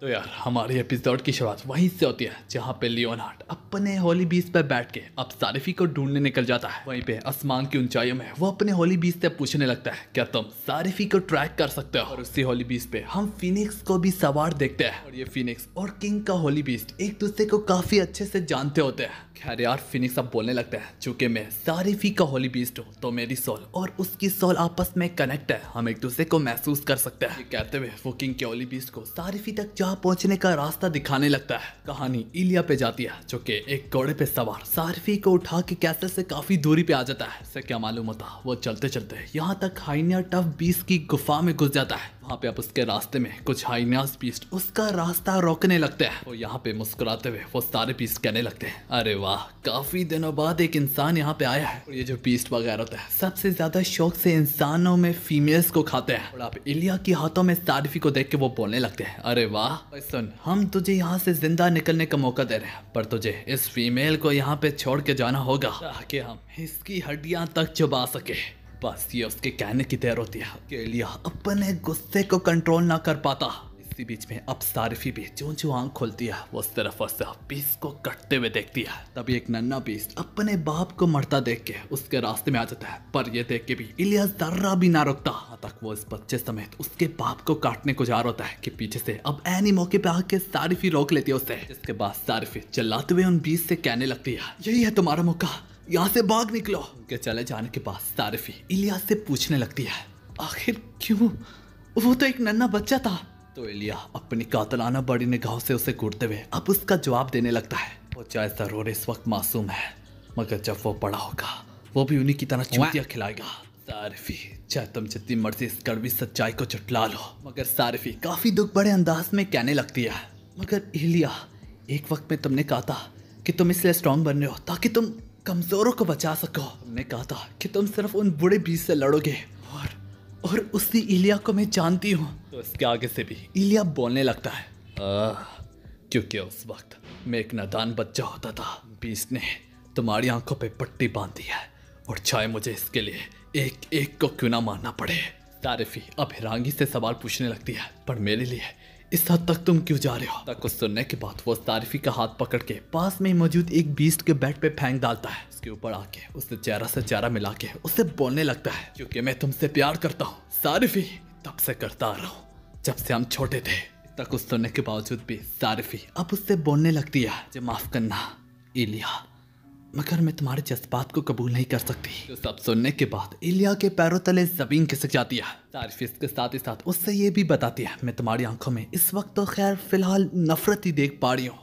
तो यार हमारे एपिसोड की शुरुआत वहीं से होती है जहाँ पे लियोनार्ड अपने होली बीच पर बैठ के अब सारिफी को ढूंढने निकल जाता है वहीं पे आसमान की ऊंचाइयों में वो अपने होली बीच से पूछने लगता है क्या तुम सारिफी को ट्रैक कर सकते हो और उसी होली बीच पे हम फिनिक्स को भी सवार देखते हैं और ये फिनिक्स और किंग का होली बीच एक दूसरे को काफी अच्छे से जानते होते हैं खैर यार फिनिक्स अब बोलने लगता है चूंकि मैं सारिफी का होली बीस्ट हूँ तो मेरी सोल और उसकी सोल आपस में कनेक्ट है हम एक दूसरे को महसूस कर सकते हैं कहते हुए वो किंग के होली बीस्ट को सारिफी तक जहाँ पहुँचने का रास्ता दिखाने लगता है कहानी इलिया पे जाती है जो कि एक घोड़े पे सवार सारफी को उठा के कैसे से काफी दूरी पे आ जाता है इसे क्या मालूम होता वो चलते चलते यहाँ तक हाइनिया टफ बीस की गुफा में घुस जाता है वहाँ पे आप उसके रास्ते में कुछ हाइनास पीस्ट उसका रास्ता रोकने लगते हैं और यहाँ पे मुस्कुराते हुए वो सारे पीस्ट कहने लगते हैं अरे वाह काफ़ी दिनों बाद एक इंसान यहाँ पे आया है और ये जो पीस्ट वगैरह होता है सबसे ज़्यादा शौक से इंसानों में फीमेल्स को खाते हैं और आप इलिया के हाथों में तारीफी को देख के वो बोलने लगते हैं अरे वाह सुन हम तुझे यहाँ से जिंदा निकलने का मौका दे रहे हैं पर तुझे इस फीमेल को यहाँ पे छोड़ के जाना होगा ताकि हम इसकी हड्डिया तक चुबा सके बस ये उसके कहने की देर होती है केलिया अपने गुस्से को कंट्रोल ना कर पाता इसी बीच में अब सारिफी भी जो जो आंख खोलती है वो सिर्फ और सिर्फ बीस को कटते हुए देखती है तभी एक नन्ना बीस अपने बाप को मरता देख के उसके रास्ते में आ जाता है पर ये देख के भी इलिया जर्रा भी ना रुकता तक वो इस बच्चे समेत उसके बाप को काटने को जा रहा होता है कि पीछे से अब एनी मौके पे आके सारिफी रोक लेती है उसे जिसके बाद सारिफी चलाते हुए उन बीस से कहने लगती है यही है तुम्हारा मौका यहाँ से भाग निकलो उनके चले जाने के बाद तारफी इलिया से पूछने लगती है आखिर क्यों वो तो एक नन्ना बच्चा था तो इलिया अपनी कातलाना बड़ी निगाहों से उसे घूरते हुए अब उसका जवाब देने लगता है वो चाहे जरूर इस वक्त मासूम है मगर जब वो बड़ा होगा वो भी उन्हीं की तरह चूतियाँ खिलाएगा सारफी चाहे तुम जितनी मर्जी इस कड़वी सच्चाई को चुटला लो मगर सारफी काफ़ी दुख बड़े अंदाज में कहने लगती है मगर इलिया एक वक्त में तुमने कहा था कि तुम इसलिए स्ट्रांग बन रहे हो ताकि तुम कमज़ोरों को बचा सको मैं कहा था कि तुम सिर्फ उन बुढ़े बीच से लड़ोगे और और उसी इलिया को मैं जानती हूँ तो उसके आगे से भी इलिया बोलने लगता है आ, क्योंकि उस वक्त मैं एक नदान बच्चा होता था बीस ने तुम्हारी आंखों पे पट्टी बांध दी है और चाहे मुझे इसके लिए एक एक को क्यों ना मानना पड़े तारीफी अब हिरांगी से सवाल पूछने लगती है पर मेरे लिए इस हद तक तुम क्यों जा रहे हो तक कुछ सुनने के बाद वो तारीफी का हाथ पकड़ के पास में मौजूद एक बीस्ट के बेड पे फेंक डालता है उसके ऊपर आके उससे चेहरा से चेहरा मिला के उससे बोलने लगता है क्योंकि मैं तुमसे प्यार करता हूँ सारिफी तब से करता आ रहा हूँ जब से हम छोटे थे तक कुछ सुनने के बावजूद भी सारिफी अब उससे बोलने लगती है जो माफ करना इलिया मगर मैं तुम्हारे जज्बात को कबूल नहीं कर सकती तो सब सुनने के बाद इलिया के पैरों तले जमीन खिसक जाती है तारिफ इसके साथ ही साथ उससे ये भी बताती है मैं तुम्हारी आंखों में इस वक्त तो खैर फिलहाल नफरत ही देख पा रही हूँ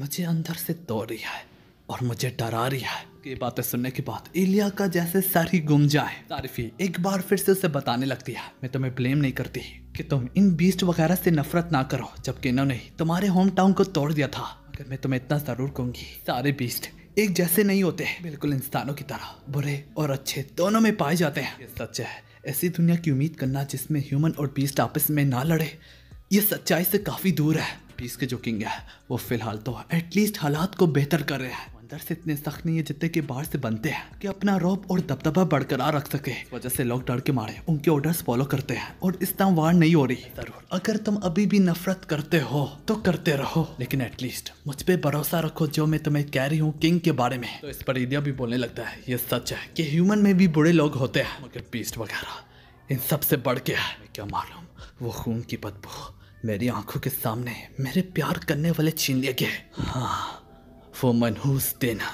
मुझे अंदर से तोड़ रही है और मुझे डरा रही है ये बातें सुनने के बाद इलिया का जैसे सर ही गुम जाए तारीफी एक बार फिर से उसे बताने लगती है मैं तुम्हें ब्लेम नहीं करती कि तुम इन बीस्ट वगैरह से नफरत ना करो जबकि इन्होंने तुम्हारे होम टाउन को तोड़ दिया था अगर मैं तुम्हें इतना जरूर कहूंगी सारे बीस्ट एक जैसे नहीं होते बिल्कुल इंसानों की तरह बुरे और अच्छे दोनों में पाए जाते हैं ये सच है ऐसी दुनिया की उम्मीद करना जिसमें ह्यूमन और बीस्ट आपस में ना लड़े ये सच्चाई से काफ़ी दूर है बीस के जो किंग है वो फिलहाल तो एटलीस्ट हालात को बेहतर कर रहे हैं अंदर से इतने सख्त नहीं है जितने के बाहर से बनते हैं कि अपना रोप और दबदबा बरकरार रख सके वजह से लोग डर के मारे उनके ऑर्डर्स फॉलो करते हैं और इस तरह वार नहीं हो रही जरूर अगर तुम अभी भी नफरत करते हो तो करते रहो लेकिन एटलीस्ट मुझ पर भरोसा रखो जो मैं तुम्हें कह रही हूँ किंग के बारे में तो इस पर ईदिया भी बोलने लगता है ये सच है कि ह्यूमन में भी बुरे लोग होते हैं मगर पीस्ट वगैरह इन सबसे बढ़ के है क्या मालूम वो खून की बदबू मेरी आंखों के सामने मेरे प्यार करने वाले छीन लिए गए हाँ for host dinner.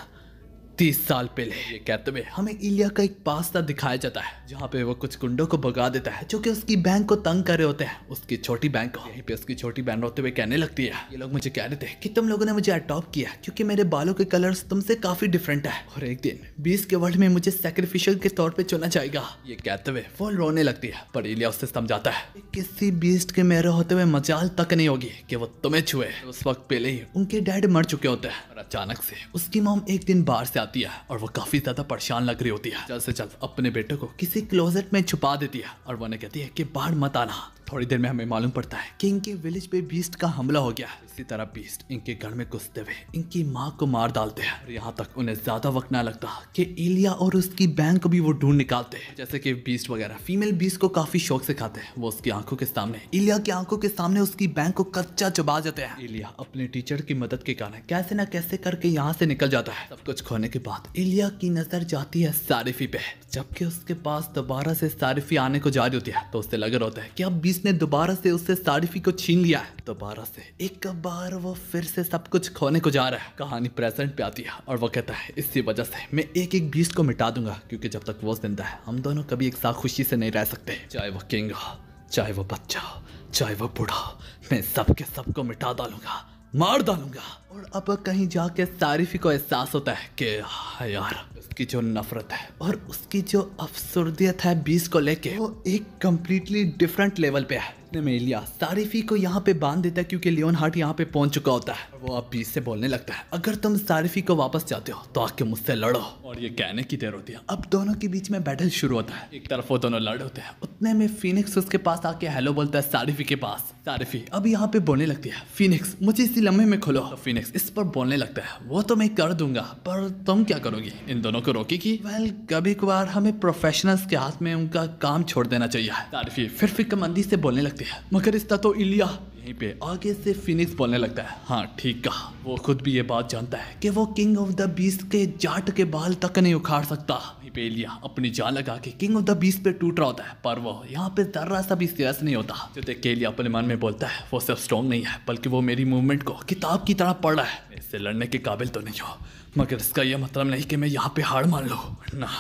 तीस साल पहले ये कहते हुए हमें इलिया का एक पास्ता दिखाया जाता है जहाँ पे वो कुछ गुंडों को भगा देता है जो कि उसकी बैंक को तंग कर रहे होते हैं उसकी छोटी बैंक को यहीं पे उसकी छोटी बहन रोते हुए कहने लगती है ये लोग मुझे कह रहे थे कि तुम लोगों ने मुझे अडॉप्ट किया क्योंकि मेरे बालों के कलर्स तुमसे काफी डिफरेंट है और एक दिन बीस के वर्ल्ड में मुझे सेक्रीफिशियल के तौर पर चुना जाएगा ये कहते हुए वो रोने लगती है पर इलिया उससे समझाता है किसी बीस्ट के मेरे होते हुए मजाल तक नहीं होगी कि वो तुम्हें छुए उस वक्त पहले ही उनके डैड मर चुके होते हैं अचानक से उसकी मोम एक दिन बाहर से जाती है और वो काफ़ी ज़्यादा परेशान लग रही होती है जल्द से जल्द अपने बेटे को किसी क्लोजेट में छुपा देती है और वो कहती है कि बाहर मत आना थोड़ी देर में हमें मालूम पड़ता है कि इनके विलेज पे बीस्ट का हमला हो गया इसी तरह बीस्ट इनके घर में घुसते हुए इनकी माँ को मार डालते हैं और यहाँ तक उन्हें ज्यादा वक्त ना लगता कि एलिया और उसकी बहन को भी वो ढूंढ निकालते हैं जैसे कि बीस्ट वगैरह फीमेल बीस्ट को काफी शौक से खाते हैं वो उसकी आंखों के सामने इलिया की आंखों के सामने उसकी बैंक को कच्चा चबा जाते हैं इलिया अपने टीचर की मदद के कारण कैसे ना कैसे करके यहाँ से निकल जाता है सब कुछ खोने के बाद इलिया की नजर जाती है सारिफी पे जबकि उसके पास दोबारा से सारिफी आने को जा रही होती है तो उससे लग रहा होता है कि अब बीस जिसने दोबारा से उससे सारिफी को छीन लिया है दोबारा से एक बार वो फिर से सब कुछ खोने को जा रहा है कहानी प्रेजेंट पे आती है और वो कहता है इसी वजह से मैं एक एक बीस को मिटा दूंगा क्योंकि जब तक वो जिंदा है हम दोनों कभी एक साथ खुशी से नहीं रह सकते चाहे वो किंग हो चाहे वो बच्चा हो चाहे वो बूढ़ा मैं सबके सबको मिटा डालूंगा मार डालूंगा और अब कहीं जाके सारिफी को एहसास होता है कि हाँ यार उसकी जो नफरत है और उसकी जो अफसरदियत है बीस को लेके वो एक कम्प्लीटली डिफरेंट लेवल पे है ने लिया लिए तारीफी को यहाँ पे बांध देता है क्योंकि लियोन हार्ट यहाँ पे पहुंच चुका होता है वो अब पीस से बोलने लगता है अगर तुम तारीफी को वापस चाहते हो तो आके मुझसे लड़ो और ये कहने की देर होती है अब दोनों के बीच में बैटल शुरू होता है एक तरफ वो दोनों लड़ होते हैं उतने में फिनिक्स उसके पास आके हेलो बोलता है तारीफी के पास तारीफी अब यहाँ पे बोलने लगती है फिनिक्स मुझे इसी लम्बे में खोलो फिनिक्स तो इस पर बोलने लगता है वो तो मैं कर दूंगा पर तुम क्या करोगी इन दोनों को रोकेगी वेल कभी कभार हमें प्रोफेशनल्स के हाथ में उनका काम छोड़ देना चाहिए तारीफी फिर मंदी से बोलने लगता लगती है मगर इसका तो इलिया यहीं पे आगे से फिनिक्स बोलने लगता है हाँ ठीक कहा वो खुद भी ये बात जानता है कि वो किंग ऑफ द बीस के जाट के बाल तक नहीं उखाड़ सकता यहीं पे इलिया अपनी जान लगा के किंग ऑफ द बीस पे टूट रहा होता है पर वो यहाँ पे जरा सा भी सीरियस नहीं होता जो देख के इलिया अपने मन में बोलता है वो सिर्फ स्ट्रॉन्ग नहीं है बल्कि वो मेरी मूवमेंट को किताब की तरह पढ़ रहा है इससे लड़ने के काबिल तो नहीं हो मगर इसका यह मतलब नहीं कि मैं यहाँ पे हार मान लूँ ना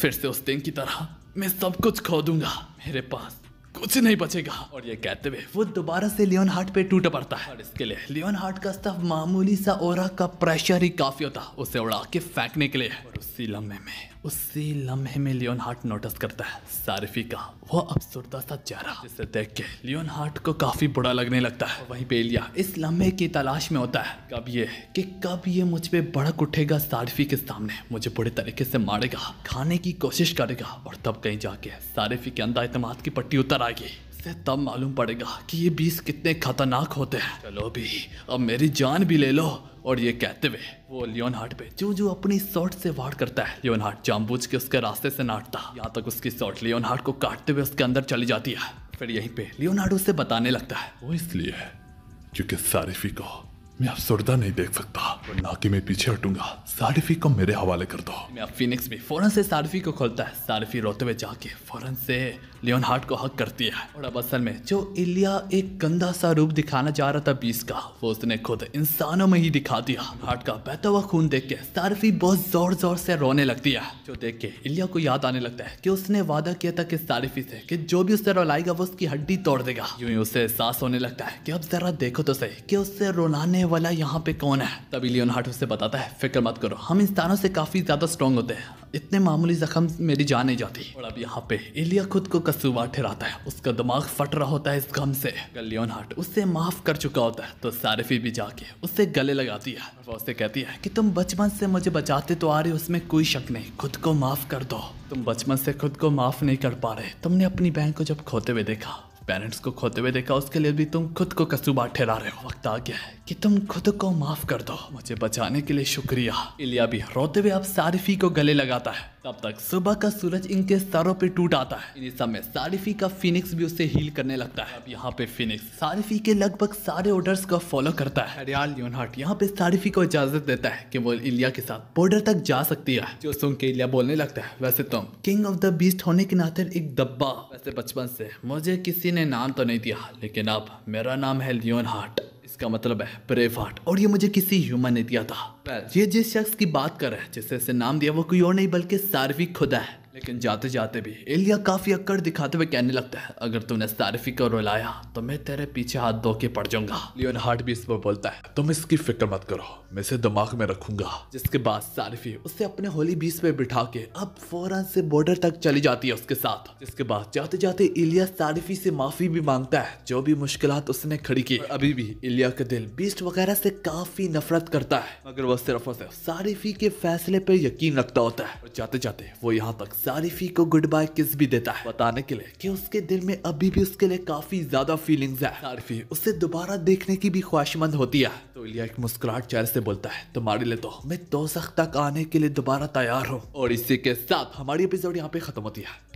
फिर से उस दिन की तरह मैं सब कुछ खो दूंगा मेरे पास कुछ नहीं बचेगा और ये कहते हुए वो दोबारा से लियोन हार्ट पे टूट पड़ता है और इसके लिए लियोन हार्ट का स्टफ मामूली सा ओरा का प्रेशर ही काफी होता उसे उड़ा के फेंकने के लिए और उसी लम्बे में उसी लम्हे में लियोन हार्ट नोटिस करता है सारिफी का वो अबसुरदा सा चेहरा जिसे देख के लियोन हार्ट को काफ़ी बुरा लगने लगता है वहीं पे इस लम्हे की तलाश में होता है कब ये कि कब ये मुझ पर बड़क उठेगा सारिफी के सामने मुझे बुरे तरीके से मारेगा खाने की कोशिश करेगा और तब कहीं जाके सारिफी के अंदर इतम की पट्टी उतर आएगी से तब मालूम पड़ेगा कि ये बीस कितने खतरनाक होते हैं चलो भी अब मेरी जान भी ले लो और ये कहते हुए वो लियोन हार्ट पे जो जो अपनी शॉर्ट से वार करता है लियोन हार्ट जामबूझ के उसके रास्ते से नाटता यहाँ तक उसकी शॉर्ट लियोन हार्ट को काटते हुए उसके अंदर चली जाती है फिर यहीं पे लियोनार्डो से बताने लगता है वो इसलिए है क्योंकि सारिफी को मैं अब सुरदा नहीं देख सकता वरना कि मैं पीछे हटूंगा सारिफी को मेरे हवाले कर दो मैं अब फिनिक्स में फौरन से सारिफी को खोलता है सारिफी रोते हुए जाके फौरन से लियोन हार्ट को हक करती है और अब असल में जो इलिया एक गंदा सा रूप दिखाना चाह रहा था बीस का वो उसने खुद इंसानों में ही दिखा दिया हार्ट का बहता हुआ खून देख के सारिफी बहुत जोर जोर से रोने लगती है जो देख के इलिया को याद आने लगता है की उसने वादा किया था कि सारिफी से की जो भी उससे रोलाएगा वो उसकी हड्डी तोड़ देगा यूं ही उसे एहसास होने लगता है की अब जरा देखो तो सही की उससे रोलाने वाला यहाँ पे कौन है तभी लियोन हार्ट उससे बताता है फिक्र मत करो हम इंसानों से काफ़ी ज़्यादा स्ट्रॉन्ग होते हैं इतने मामूली जख्म मेरी जान नहीं जाती और अब यहाँ पे इलिया खुद को कसूरवार ठहराता है उसका दिमाग फट रहा होता है इस गम से लियोन हार्ट उससे माफ कर चुका होता है तो सारिफी भी जाके उससे गले लगाती है वो उससे कहती है कि तुम बचपन से मुझे बचाते तो आ रहे हो उसमें कोई शक नहीं खुद को माफ कर दो तुम बचपन से खुद को माफ नहीं कर पा रहे तुमने अपनी बहन को जब खोते हुए देखा पेरेंट्स को खोते हुए देखा उसके लिए भी तुम खुद को कसूबा ठहरा रहे हो वक्त आ गया है कि तुम खुद को माफ कर दो मुझे बचाने के लिए शुक्रिया इलिया भी रोते हुए अब सारिफी को गले लगाता है तब तक सुबह का सूरज इनके सरों पे टूट आता है इस समय सारिफी का फिनिक्स भी उसे हील करने लगता है अब यहाँ पे फिनिक्स सारिफी के लगभग सारे ऑर्डर्स को फॉलो करता है हरियाल यूनहार्ट यहाँ पे सारिफी को इजाजत देता है कि वो इलिया के साथ बॉर्डर तक जा सकती है जो सुन के इलिया बोलने लगता है वैसे तुम किंग ऑफ द बीस्ट होने के नाते एक दब्बा वैसे बचपन से मुझे किसी ने नाम तो नहीं दिया लेकिन अब मेरा नाम है लियोन हार्ट इसका मतलब है ब्रेवाट और ये मुझे किसी ह्यूमन ने दिया था ये जिस शख्स की बात कर रहा है जिसे इसे नाम दिया वो कोई और नहीं बल्कि सार्विक खुदा है लेकिन जाते जाते भी एलिया काफ़ी अक्कड़ दिखाते हुए कहने लगता है अगर तुमने तारीफी को रुलाया तो मैं तेरे पीछे हाथ धो के पड़ जाऊंगा लियोन हार्ट भी इस पर बोलता है तुम इसकी फिक्र मत करो मैं इसे दिमाग में रखूंगा जिसके बाद सारिफी उसे अपने होली बीस पे बिठा के अब फौरन से बॉर्डर तक चली जाती है उसके साथ जिसके बाद जाते जाते इलिया सारिफी से माफी भी मांगता है जो भी मुश्किल उसने खड़ी की अभी भी इलिया का दिल बीस्ट वगैरह से काफी नफरत करता है मगर वो सिर्फ और सिर्फ तारीफी के फैसले पे यकीन रखता होता है जाते जाते वो यहाँ तक सारिफी को गुड बाय किस भी देता है बताने के लिए कि उसके दिल में अभी भी उसके लिए काफी ज्यादा फीलिंग्स है सारिफी उसे दोबारा देखने की भी ख्वाहिशमंद होती है तो इलिया एक मुस्कुराहट चेहरे से बोलता है तुम्हारे तो लिए तो मैं दो तक आने के लिए दोबारा तैयार हूँ और इसी के साथ हमारी एपिसोड यहाँ पे खत्म होती है